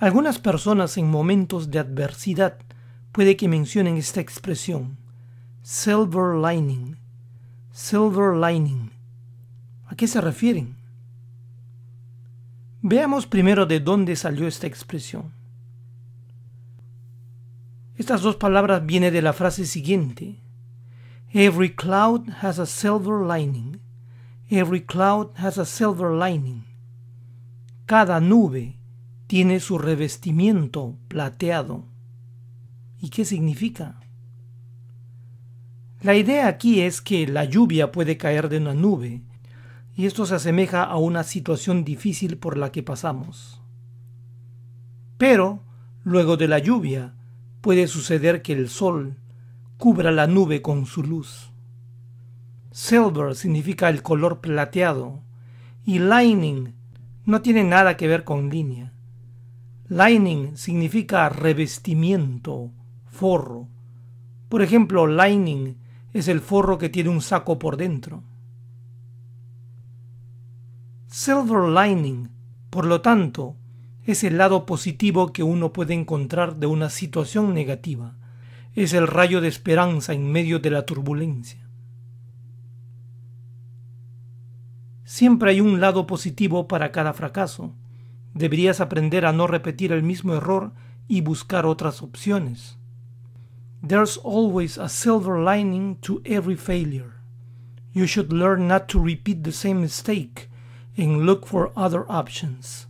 Algunas personas en momentos de adversidad puede que mencionen esta expresión, silver lining, silver lining. ¿A qué se refieren? Veamos primero de dónde salió esta expresión. Estas dos palabras vienen de la frase siguiente. Every cloud has a silver lining. Every cloud has a silver lining. Cada nube tiene su revestimiento plateado. ¿Y qué significa? La idea aquí es que la lluvia puede caer de una nube, y esto se asemeja a una situación difícil por la que pasamos. Pero, luego de la lluvia, puede suceder que el sol cubra la nube con su luz. Silver significa el color plateado, y lining no tiene nada que ver con línea. Lining significa revestimiento, forro. Por ejemplo, lining es el forro que tiene un saco por dentro. Silver lining, por lo tanto, es el lado positivo que uno puede encontrar de una situación negativa. Es el rayo de esperanza en medio de la turbulencia. Siempre hay un lado positivo para cada fracaso. Deberías aprender a no repetir el mismo error y buscar otras opciones. There's always a silver lining to every failure. You should learn not to repeat the same mistake and look for other options.